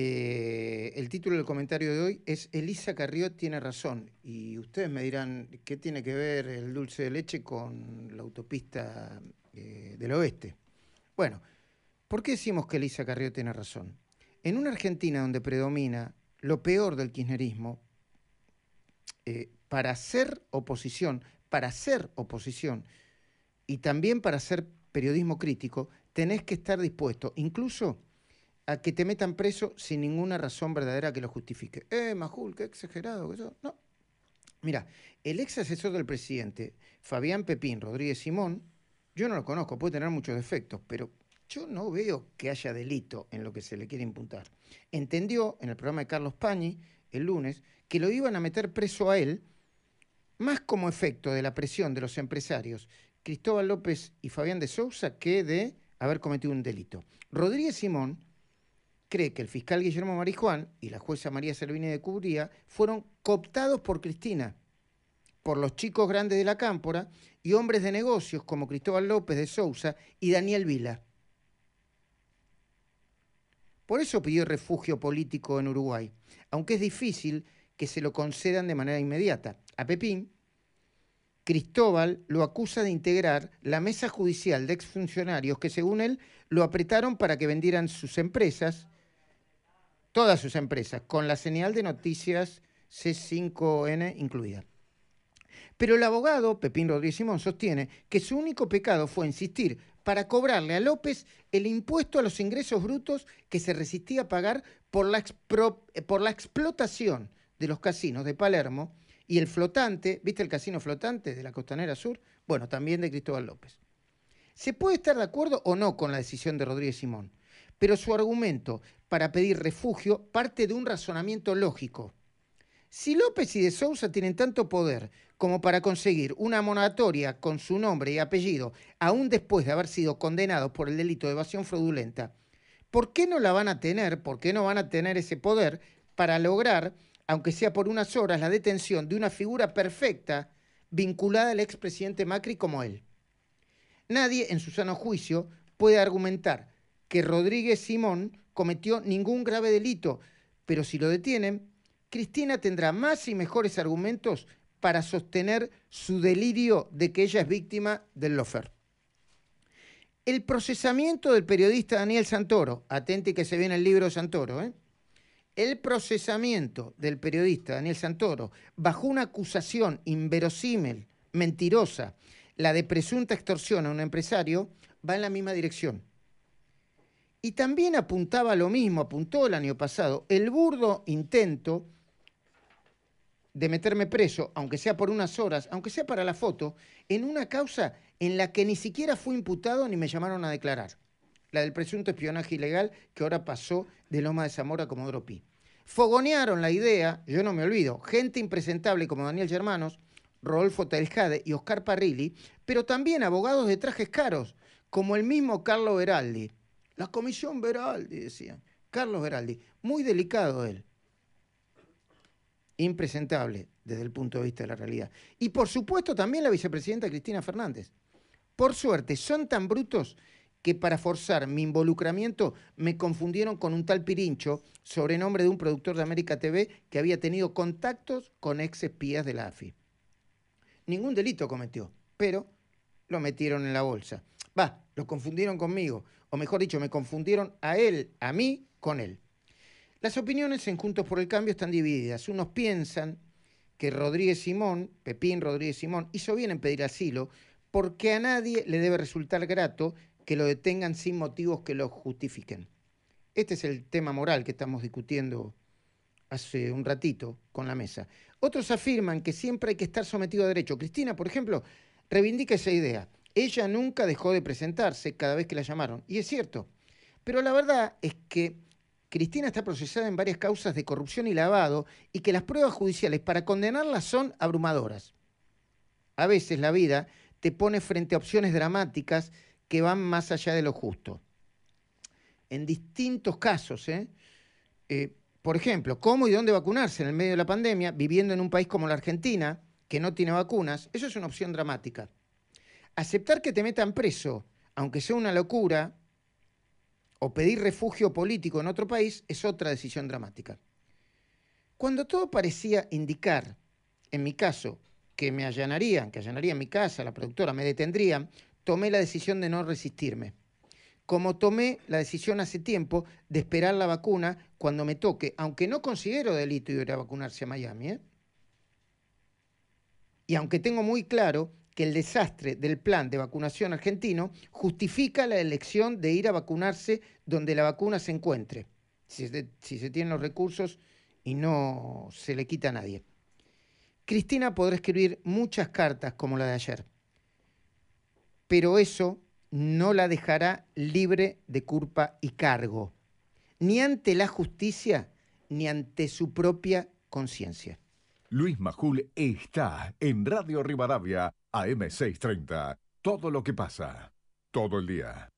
Eh, el título del comentario de hoy es Elisa Carrió tiene razón. Y ustedes me dirán, ¿qué tiene que ver el dulce de leche con la autopista eh, del oeste? Bueno, ¿por qué decimos que Elisa Carrió tiene razón? En una Argentina donde predomina lo peor del kirchnerismo, eh, para ser oposición, para ser oposición y también para ser periodismo crítico, tenés que estar dispuesto, incluso a que te metan preso sin ninguna razón verdadera que lo justifique. Eh, Majul, qué exagerado que No. Mira, el ex asesor del presidente, Fabián Pepín Rodríguez Simón, yo no lo conozco, puede tener muchos defectos, pero yo no veo que haya delito en lo que se le quiere imputar. Entendió en el programa de Carlos Pañi el lunes que lo iban a meter preso a él, más como efecto de la presión de los empresarios Cristóbal López y Fabián de Sousa que de haber cometido un delito. Rodríguez Simón cree que el fiscal Guillermo Marijuán y la jueza María Servini de Cubría fueron cooptados por Cristina, por los chicos grandes de la cámpora y hombres de negocios como Cristóbal López de Sousa y Daniel Vila. Por eso pidió refugio político en Uruguay, aunque es difícil que se lo concedan de manera inmediata. A Pepín, Cristóbal lo acusa de integrar la mesa judicial de exfuncionarios que, según él, lo apretaron para que vendieran sus empresas todas sus empresas, con la señal de noticias C5N incluida. Pero el abogado Pepín Rodríguez Simón sostiene que su único pecado fue insistir para cobrarle a López el impuesto a los ingresos brutos que se resistía a pagar por la, eh, por la explotación de los casinos de Palermo y el flotante, ¿viste el casino flotante de la Costanera Sur? Bueno, también de Cristóbal López. Se puede estar de acuerdo o no con la decisión de Rodríguez Simón, pero su argumento para pedir refugio parte de un razonamiento lógico. Si López y de Sousa tienen tanto poder como para conseguir una monatoria con su nombre y apellido, aún después de haber sido condenados por el delito de evasión fraudulenta, ¿por qué no la van a tener, por qué no van a tener ese poder para lograr, aunque sea por unas horas, la detención de una figura perfecta vinculada al expresidente Macri como él? Nadie, en su sano juicio, puede argumentar que Rodríguez Simón cometió ningún grave delito, pero si lo detienen, Cristina tendrá más y mejores argumentos para sostener su delirio de que ella es víctima del lofer. El procesamiento del periodista Daniel Santoro, atente que se viene el libro de Santoro, ¿eh? el procesamiento del periodista Daniel Santoro bajo una acusación inverosímil, mentirosa, la de presunta extorsión a un empresario, va en la misma dirección. Y también apuntaba lo mismo, apuntó el año pasado, el burdo intento de meterme preso, aunque sea por unas horas, aunque sea para la foto, en una causa en la que ni siquiera fui imputado ni me llamaron a declarar, la del presunto espionaje ilegal que ahora pasó de Loma de Zamora como Dropi. Fogonearon la idea, yo no me olvido, gente impresentable como Daniel Germanos, Rodolfo Teljade y Oscar Parrilli, pero también abogados de trajes caros, como el mismo Carlo Veraldi, la comisión Veraldi, decían. Carlos Veraldi, muy delicado él. Impresentable desde el punto de vista de la realidad. Y por supuesto también la vicepresidenta Cristina Fernández. Por suerte, son tan brutos que para forzar mi involucramiento me confundieron con un tal Pirincho, sobrenombre de un productor de América TV que había tenido contactos con ex espías de la AFI. Ningún delito cometió, pero lo metieron en la bolsa. Va, lo confundieron conmigo, o mejor dicho, me confundieron a él, a mí, con él. Las opiniones en Juntos por el Cambio están divididas. Unos piensan que Rodríguez Simón, Pepín Rodríguez Simón, hizo bien en pedir asilo porque a nadie le debe resultar grato que lo detengan sin motivos que lo justifiquen. Este es el tema moral que estamos discutiendo hace un ratito con la mesa. Otros afirman que siempre hay que estar sometido a derecho. Cristina, por ejemplo, reivindica esa idea. Ella nunca dejó de presentarse cada vez que la llamaron, y es cierto. Pero la verdad es que Cristina está procesada en varias causas de corrupción y lavado y que las pruebas judiciales para condenarla son abrumadoras. A veces la vida te pone frente a opciones dramáticas que van más allá de lo justo. En distintos casos, ¿eh? Eh, por ejemplo, cómo y dónde vacunarse en el medio de la pandemia, viviendo en un país como la Argentina, que no tiene vacunas, eso es una opción dramática. Aceptar que te metan preso, aunque sea una locura, o pedir refugio político en otro país, es otra decisión dramática. Cuando todo parecía indicar, en mi caso, que me allanarían, que allanarían mi casa, la productora, me detendrían, tomé la decisión de no resistirme. Como tomé la decisión hace tiempo de esperar la vacuna cuando me toque, aunque no considero delito ir a vacunarse a Miami, ¿eh? Y aunque tengo muy claro que el desastre del plan de vacunación argentino justifica la elección de ir a vacunarse donde la vacuna se encuentre, si se, tienen los recursos y no se le quita a nadie. Cristina podrá escribir muchas cartas como la de ayer, pero eso no la dejará libre de culpa y cargo, ni ante la justicia ni ante su propia conciencia. Luis Majul está en Radio Rivadavia, AM630. Todo lo que pasa, todo el día.